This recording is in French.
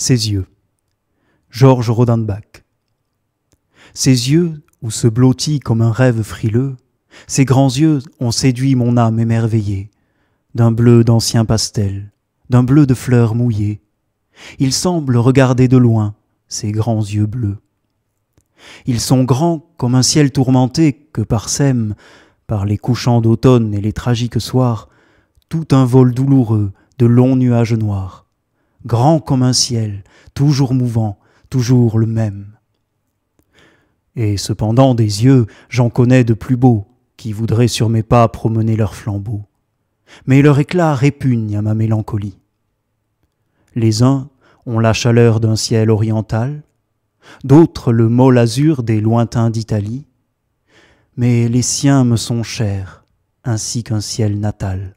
ses yeux. Georges Rodenbach. Ses yeux, où se blottit comme un rêve frileux, ses grands yeux ont séduit mon âme émerveillée, d'un bleu d'ancien pastel, d'un bleu de fleurs mouillées. Ils semblent regarder de loin ses grands yeux bleus. Ils sont grands comme un ciel tourmenté que parsème, par les couchants d'automne et les tragiques soirs, tout un vol douloureux de longs nuages noirs grand comme un ciel, toujours mouvant, toujours le même. Et cependant des yeux, j'en connais de plus beaux, qui voudraient sur mes pas promener leurs flambeaux. Mais leur éclat répugne à ma mélancolie. Les uns ont la chaleur d'un ciel oriental, d'autres le mol azur des lointains d'Italie, mais les siens me sont chers, ainsi qu'un ciel natal.